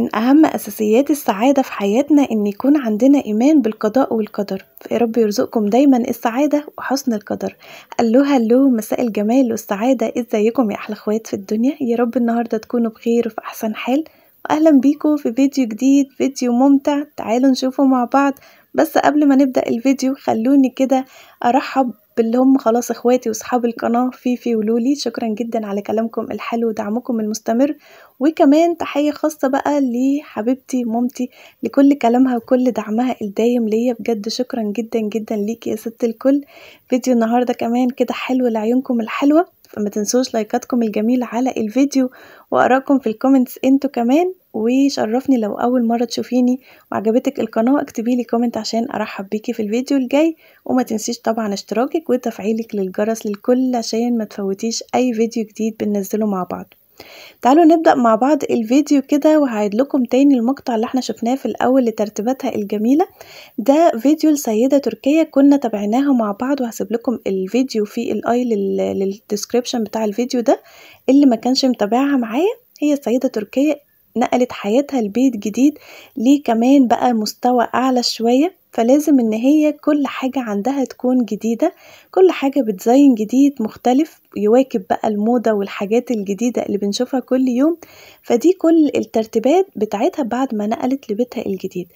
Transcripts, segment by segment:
من أهم أساسيات السعادة في حياتنا إن يكون عندنا إيمان بالقضاء والقدر يا رب يرزقكم دايما السعادة وحسن القدر ألو هلو مساء الجمال والسعادة إزيكم إيه يا أحلى أخوات في الدنيا يا رب النهاردة تكونوا بخير وفي أحسن حال وأهلا بيكم في فيديو جديد فيديو ممتع تعالوا نشوفه مع بعض بس قبل ما نبدأ الفيديو خلوني كده أرحب باللي هم خلاص اخواتي واصحاب القناه فيفي ولولي شكرا جدا على كلامكم الحلو ودعمكم المستمر وكمان تحيه خاصه بقى لحبيبتي مامتي لكل كلامها وكل دعمها الدايم ليا بجد شكرا جدا جدا ليكي يا ست الكل فيديو النهارده كمان كده حلو لعيونكم الحلوه فما تنسوش لايكاتكم الجميله على الفيديو وارائكم في الكومنتس انتوا كمان ويشرفني لو أول مرة تشوفيني وعجبتك القناة اكتبي لي كومنت عشان أرحب بيكي في الفيديو الجاي وما تنسيش طبعا اشتراكك وتفعيلك للجرس للكل عشان ما تفوتيش أي فيديو جديد بننزله مع بعض تعالوا نبدأ مع بعض الفيديو كده وهعيد لكم تاني المقطع اللي احنا شفناه في الأول لترتيباتها الجميلة ده فيديو لسيدة تركية كنا تابعناها مع بعض وهسيب لكم الفيديو في الاي للديسكريبشن بتاع الفيديو ده اللي ما كانش متابعها معايا هي السيدة تركية نقلت حياتها لبيت جديد ليه كمان بقى مستوى أعلى شوية فلازم ان هي كل حاجة عندها تكون جديدة كل حاجة بتزين جديد مختلف يواكب بقى الموضة والحاجات الجديدة اللي بنشوفها كل يوم فدي كل الترتيبات بتاعتها بعد ما نقلت لبيتها الجديد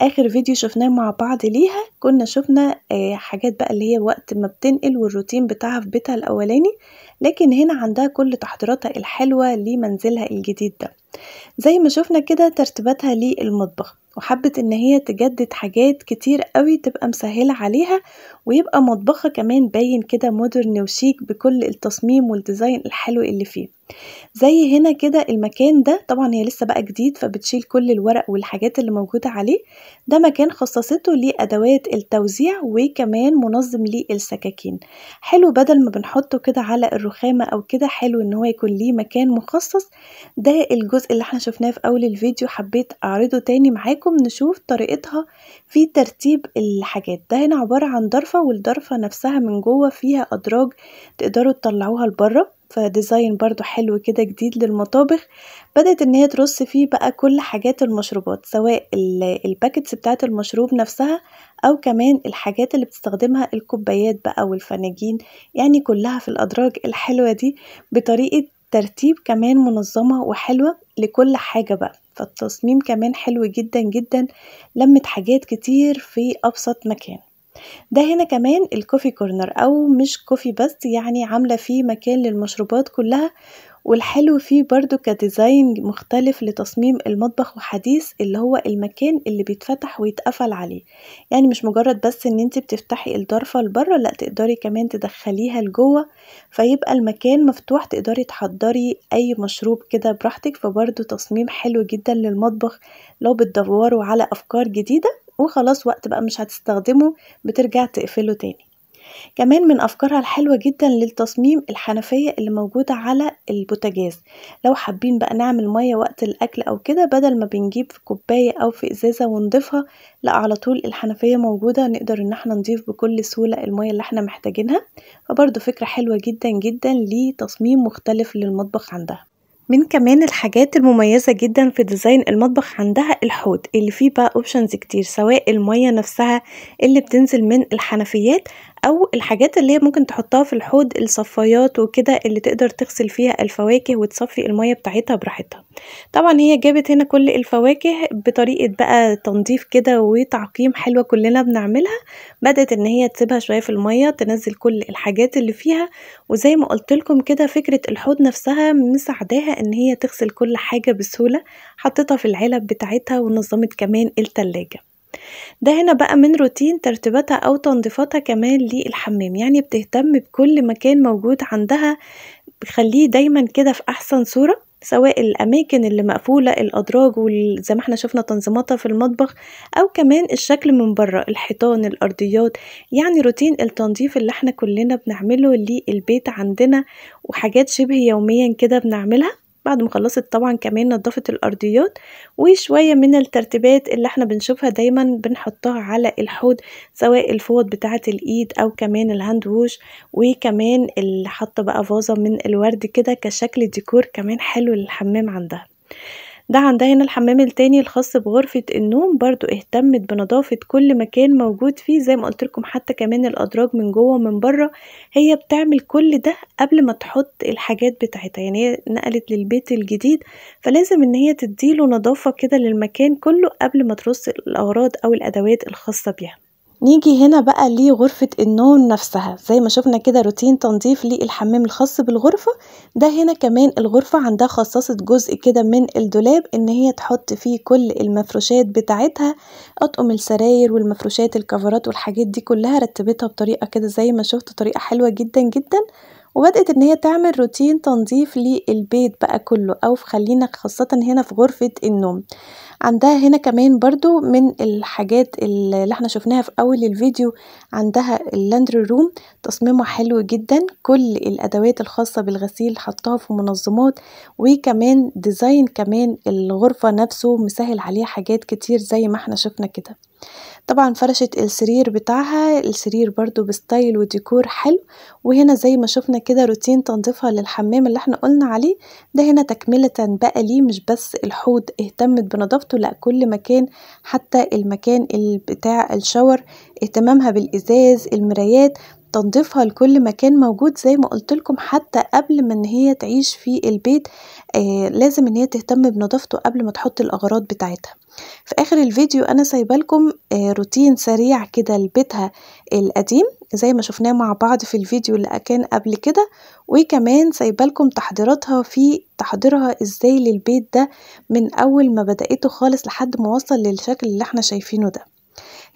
اخر فيديو شفناه مع بعض ليها كنا شفنا آه، حاجات بقى اللي هي وقت ما بتنقل والروتين بتاعها في بيتها الاولاني لكن هنا عندها كل تحضيراتها الحلوة لمنزلها الجديد ده زي ما شفنا كده ترتيباتها للمطبخ وحبت ان هي تجدد حاجات كتير قوي تبقى مسهلة عليها ويبقى مطبخها كمان باين كده مودرن وشيك بكل التصميم والديزاين الحلو اللي فيه زي هنا كده المكان ده طبعا هي لسه بقى جديد فبتشيل كل الورق والحاجات اللي موجودة عليه ده مكان خصصته لأدوات التوزيع وكمان منظم للسكاكين حلو بدل ما بنحطه كده على الرخامة أو كده حلو إن هو يكون ليه مكان مخصص ده الجزء اللي احنا شفناه في أول الفيديو حبيت أعرضه تاني معاكم نشوف طريقتها في ترتيب الحاجات ده هنا عبارة عن ضرفة والضرفة نفسها من جوه فيها أدراج تقدروا تطلعوها لبره ديزاين برضو حلو كده جديد للمطابخ بدأت ان هي ترص فيه بقى كل حاجات المشروبات سواء الباكتس بتاعت المشروب نفسها او كمان الحاجات اللي بتستخدمها الكوبايات بقى والفناجين يعني كلها في الادراج الحلوة دي بطريقة ترتيب كمان منظمة وحلوة لكل حاجة بقى فالتصميم كمان حلو جدا جدا لمت حاجات كتير في ابسط مكان ده هنا كمان الكوفي كورنر او مش كوفي بس يعني عامله فيه مكان للمشروبات كلها والحلو فيه برضو كديزاين مختلف لتصميم المطبخ وحديث اللي هو المكان اللي بيتفتح ويتقفل عليه يعني مش مجرد بس ان انت بتفتحي الضرفة لبره لا تقدري كمان تدخليها لجوه فيبقى المكان مفتوح تقدري تحضري اي مشروب كده براحتك فبرضو تصميم حلو جدا للمطبخ لو بتدوروا على افكار جديده وخلاص وقت بقى مش هتستخدمه بترجع تقفله تاني كمان من أفكارها الحلوة جدا للتصميم الحنفية اللي موجودة على البوتاجاز لو حابين بقى نعمل مية وقت الأكل أو كده بدل ما بنجيب في كوباية أو في إزازة ونضيفها لا على طول الحنفية موجودة نقدر إن احنا نضيف بكل سهولة المية اللي احنا محتاجينها فبرضه فكرة حلوة جدا جدا لتصميم مختلف للمطبخ عندها من كمان الحاجات المميزة جدا في ديزاين المطبخ عندها الحوض اللي فيه بقى اوبشنز كتير سواء المية نفسها اللي بتنزل من الحنفيات أو الحاجات اللي هي ممكن تحطها في الحوض الصفايات وكده اللي تقدر تغسل فيها الفواكه وتصفي المية بتاعتها براحتها طبعا هي جابت هنا كل الفواكه بطريقة بقى تنظيف كده وتعقيم حلوة كلنا بنعملها بدأت ان هي تسيبها شوية في المية تنزل كل الحاجات اللي فيها وزي ما قلت لكم كده فكرة الحوض نفسها مساعداها ان هي تغسل كل حاجة بسهولة حطيتها في العلب بتاعتها ونظمت كمان التلاجة ده هنا بقى من روتين ترتيباتها أو تنظيفاتها كمان للحمام، يعني بتهتم بكل مكان موجود عندها بتخليه دايمًا كده في أحسن صورة، سواء الأماكن اللي مقفولة الأدراج وزي زي ما إحنا شفنا تنظيماتها في المطبخ أو كمان الشكل من برّه، الحيطان، الأرضيات، يعني روتين التنضيف اللي إحنا كلنا بنعمله للبيت عندنا وحاجات شبه يوميًا كده بنعملها. بعد ما خلصت طبعا كمان نظفت الأرضيات وشوية من الترتيبات اللي احنا بنشوفها دايما بنحطها على الحوض سواء الفوط بتاعة الإيد أو كمان الهاند ووش وكمان اللي حاطة بقى فازة من الورد كده كشكل ديكور كمان حلو للحمام عندها ده عندها هنا الحمام التاني الخاص بغرفة النوم برضو اهتمت بنظافة كل مكان موجود فيه زي ما قلت لكم حتى كمان الأدراج من جوه ومن بره هي بتعمل كل ده قبل ما تحط الحاجات بتاعتها يعني هي نقلت للبيت الجديد فلازم ان هي تديله نظافة كده للمكان كله قبل ما ترص الأغراض أو الأدوات الخاصة بيها نيجي هنا بقى لغرفة النوم نفسها زي ما شفنا كده روتين تنظيف للحمام الخاص بالغرفة ده هنا كمان الغرفة عندها خصصت جزء كده من الدولاب ان هي تحط فيه كل المفروشات بتاعتها اطقم السراير والمفروشات الكفرات والحاجات دي كلها رتبتها بطريقة كده زي ما شفت طريقة حلوة جدا جدا وبدأت ان هي تعمل روتين تنظيف للبيت بقى كله او خلينا خاصة هنا في غرفة النوم عندها هنا كمان برضو من الحاجات اللي احنا شفناها في اول الفيديو عندها اللاندري روم تصميمه حلو جدا كل الادوات الخاصه بالغسيل حطها في منظمات وكمان ديزاين كمان الغرفه نفسه مسهل عليها حاجات كتير زي ما احنا شفنا كده طبعا فرشة السرير بتاعها السرير برضو بستايل وديكور حلو وهنا زي ما شفنا كده روتين تنظيفها للحمام اللي احنا قلنا عليه ده هنا تكملة بقى ليه مش بس الحوض اهتمت بنظافته بتاعته لا كل مكان حتى المكان بتاع الشاور اهتمامها بالازاز المرايات تنظيفها لكل مكان موجود زي ما قلت لكم حتى قبل ما هي تعيش في البيت آه لازم ان هي تهتم بنظافته قبل ما تحط الاغراض بتاعتها في اخر الفيديو انا سايبه لكم آه، روتين سريع كده لبيتها القديم زي ما شفناه مع بعض في الفيديو اللي كان قبل كده وكمان سايبه لكم تحضيراتها في تحضيرها ازاي للبيت ده من اول ما بدأته خالص لحد ما وصل للشكل اللي احنا شايفينه ده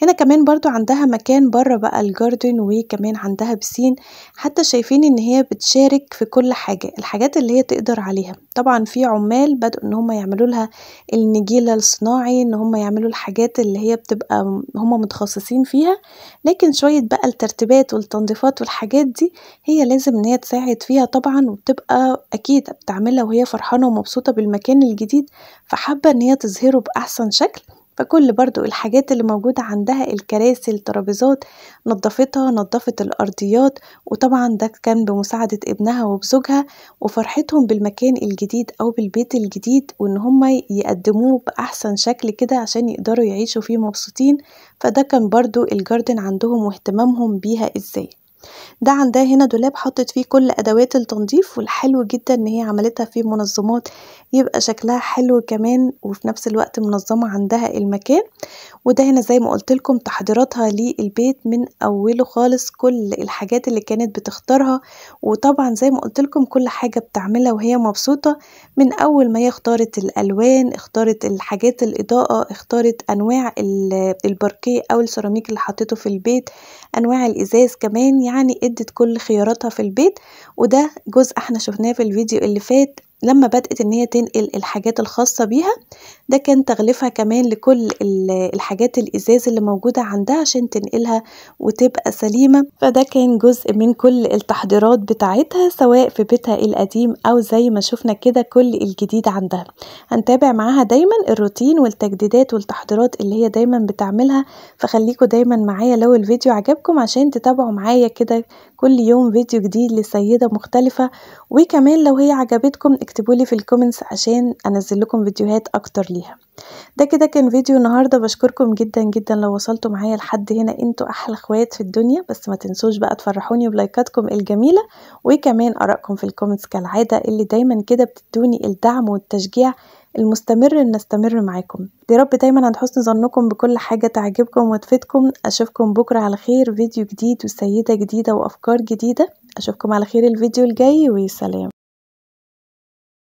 هنا كمان برضو عندها مكان بره بقى الجاردن وكمان عندها بسين حتى شايفين ان هي بتشارك في كل حاجة الحاجات اللي هي تقدر عليها طبعا في عمال بدأوا ان هم يعملوا لها النجيلة الصناعي ان هم يعملوا الحاجات اللي هي بتبقى هم متخصصين فيها لكن شوية بقى الترتيبات والتنظيفات والحاجات دي هي لازم ان هي تساعد فيها طبعا وبتبقى اكيد بتعملها وهي فرحانة ومبسوطة بالمكان الجديد فحابة ان هي تظهره بأحسن شكل فكل برضو الحاجات اللي موجودة عندها الكراسي الترابيزات نظفتها نظفت الأرضيات وطبعا ده كان بمساعدة ابنها وبزوجها وفرحتهم بالمكان الجديد أو بالبيت الجديد وإن هم يقدموه بأحسن شكل كده عشان يقدروا يعيشوا فيه مبسوطين فده كان برضو الجاردن عندهم واهتمامهم بيها إزاي ده عندها هنا دولاب حطت فيه كل أدوات التنضيف والحلو جدا إن هي عملتها فيه منظمات يبقى شكلها حلو كمان وفي نفس الوقت منظمة عندها المكان وده هنا زي ما قلت لكم تحضيراتها للبيت من أوله خالص كل الحاجات اللي كانت بتختارها وطبعا زي ما قلت لكم كل حاجة بتعملها وهي مبسوطة من أول ما هي اختارت الألوان اختارت الحاجات الإضاءة اختارت أنواع الباركيه أو السيراميك اللي حطيته في البيت أنواع الإزاز كمان يعني ادت كل خياراتها في البيت وده جزء احنا شفناه في الفيديو اللي فات لما بدأت إن هي تنقل الحاجات الخاصة بيها ده كان تغليفها كمان لكل الحاجات الإزاز اللي موجودة عندها عشان تنقلها وتبقى سليمة فده كان جزء من كل التحضيرات بتاعتها سواء في بيتها القديم أو زي ما شفنا كده كل الجديد عندها هنتابع معاها دايما الروتين والتجديدات والتحضيرات اللي هي دايما بتعملها فخليكم دايما معايا لو الفيديو عجبكم عشان تتابعوا معايا كده كل يوم فيديو جديد لسيدة مختلفة وكمان لو هي عجبتكم اكتبولي في الكومنتس عشان انزل لكم فيديوهات اكتر ليها ده كده كان فيديو النهاردة بشكركم جدا جدا لو وصلتوا معايا لحد هنا انتوا احلى اخوات في الدنيا بس ما تنسوش بقى تفرحوني بلايكاتكم الجميلة وكمان ارائكم في الكومنتس كالعادة اللي دايما كده بتدوني الدعم والتشجيع المستمر ان استمر معاكم يا رب دايما عند حسن ظنكم بكل حاجة تعجبكم وتفيدكم اشوفكم بكرة على خير فيديو جديد وسيدة جديدة وافكار جديدة اشوفكم على خير الفيديو الجاي وسلام